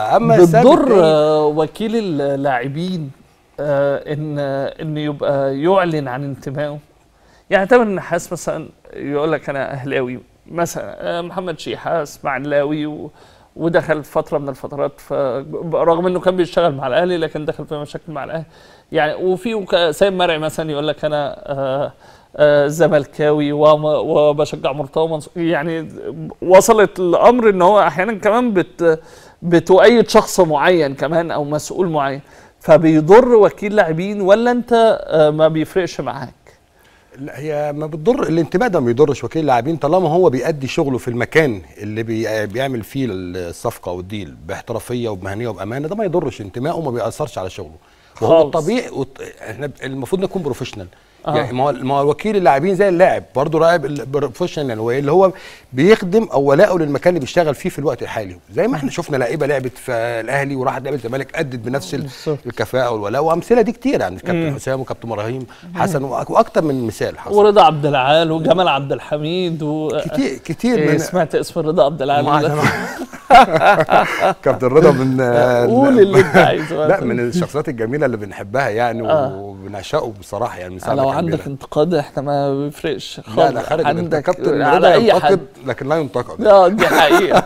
اما بتضر وكيل اللاعبين آه، ان ان يبقى يعلن عن انتمائه يعني تامر النحاس مثلا يقول لك انا اهلاوي مثلا آه، محمد شيحه اسمع ودخل فتره من الفترات رغم انه كان بيشتغل مع الاهلي لكن دخل في مشاكل مع الاهلي يعني وفي سيد مرعي مثلا يقول لك انا آه، زملكاوي وبشجع مرتضى منصور يعني وصلت الامر ان هو احيانا كمان بت بتؤيد شخص معين كمان او مسؤول معين فبيضر وكيل لاعبين ولا انت آه، ما بيفرقش معاك لا هي ما بتضر الانتماء ده ما بيضرش وكيل اللاعبين طالما هو بيأدي شغله في المكان اللي بيعمل فيه الصفقه والديل باحترافيه وبمهنيه وبامانه ده ما يضرش انتمائه وما بيأثرش على شغله هو الطبيعي احنا المفروض نكون بروفيشنال آه. يعني ما هو ما هو وكيل اللاعبين زي اللاعب برضه لاعب بروفيشنال يعني اللي هو بيخدم او ولاءه للمكان اللي بيشتغل فيه في الوقت الحالي زي ما احنا شفنا لعيبه لعبت في الاهلي وراحت لعبت الزمالك ادت بنفس الكفاءه والولاء وامثله دي كتير يعني كابتن حسام وكابتن ابراهيم حسن واكتر من مثال حصل ورضا عبد العال وجمال عبد الحميد و... كتير كتير إيه من... سمعت اسم رضا عبد العال كابتن رضا من قول اللي انت عايزه لا من الشخصيات الجميله اللي بنحبها يعني آه. وبنعشقه بصراحه يعني من لو عندك انتقاد احنا ما بيفرقش خالص لا لا خارج عندك كابتن رضا ينتقد لكن لا ينتقد اه دي حقيقه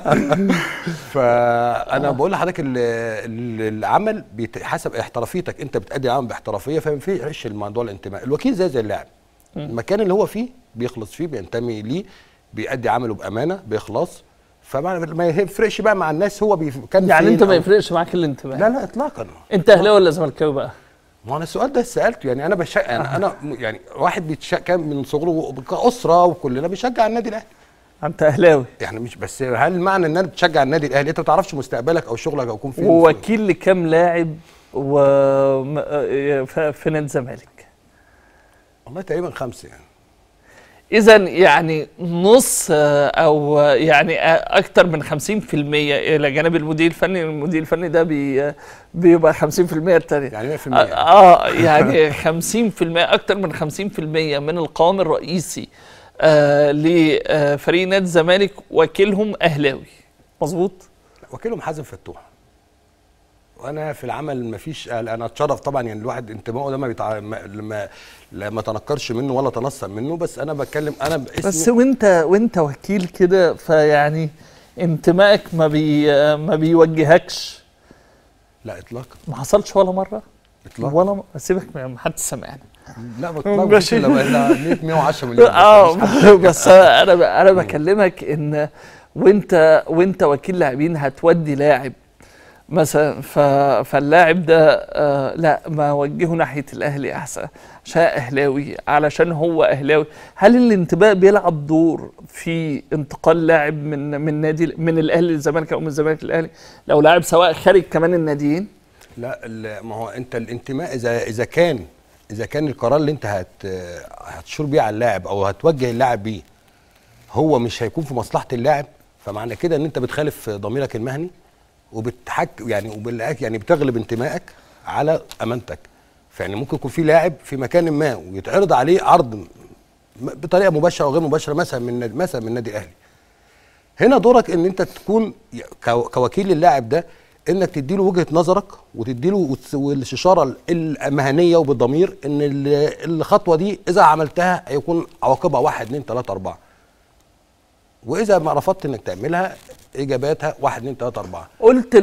فانا آه. بقول لحضرتك العمل حسب احترافيتك انت بتأدي عمل باحترافيه فما فيش الموضوع الانتماء الوكيل زي زي اللاعب المكان اللي هو فيه بيخلص فيه بينتمي ليه بيأدي عمله بامانه باخلاص فما يفرقش بقى مع الناس هو كان يعني انت ما يفرقش معاك الانتماء لا لا اطلاقا انت اهلاوي ولا زملكاوي بقى؟ ما انا السؤال ده سالته يعني انا بشجع يعني انا يعني واحد بيتشجع من صغره كاسره وكلنا بيشجع النادي الاهلي انت اهلاوي يعني مش بس هل معنى ان انا بتشجع النادي الاهلي انت ما تعرفش مستقبلك او شغلك هيكون فين ووكيل لكام لاعب و في نادي الزمالك والله تقريبا خمسه يعني اذا يعني نص آه، او آه، يعني آه، اكثر من 50% الى جانب المدير الفني المدير الفني ده بي بيبقى 50% الثانية يعني 100% اه يعني 50% اكثر من 50% من القوام الرئيسي آه لفريق نادي الزمالك وكيلهم اهلاوي مظبوط وكيلهم حازم فتوح وانا في العمل ما فيش انا اتشرف طبعا يعني الواحد انتمائه ده ما بيتع... ما ما تنكرش منه ولا تنصل منه بس انا بتكلم انا باسم بس وانت وانت وكيل كده فيعني انتمائك ما بي ما بيوجهكش لا اطلاقا ما حصلش ولا مره اطلاقا ولا م... سيبك ما حدش سامعني لا ما الا 100 110 مليون اه بس انا انا بكلمك ان وانت وانت وكيل لاعبين هتودي لاعب مثلا فاللاعب ده آه لا ما وجهه ناحيه الاهلي احسن عشان اهلاوي علشان هو اهلاوي هل الانتماء بيلعب دور في انتقال لاعب من من نادي من الاهلي للزمالك او من الزمالك للاهلي لو لاعب سواء خارج كمان الناديين لا ما هو انت الانتماء اذا اذا كان اذا كان القرار اللي انت هت هتشور بيه على اللاعب او هتوجه اللاعب بيه هو مش هيكون في مصلحه اللاعب فمعنى كده ان انت بتخالف ضميرك المهني وبتحك يعني وبالعكس يعني بتغلب انتمائك على امانتك فيعني ممكن يكون في لاعب في مكان ما ويتعرض عليه عرض بطريقه مباشره او غير مباشره مثلا من مثلا من النادي الاهلي هنا دورك ان انت تكون كوكيل للاعب ده انك تدي له وجهه نظرك وتدي له والاشاره المهنيه وبالضمير ان الخطوه دي اذا عملتها هيكون عواقبها 1 2 3 4 واذا ما رفضت انك تعملها اجاباتها 1 2 3 4 قلت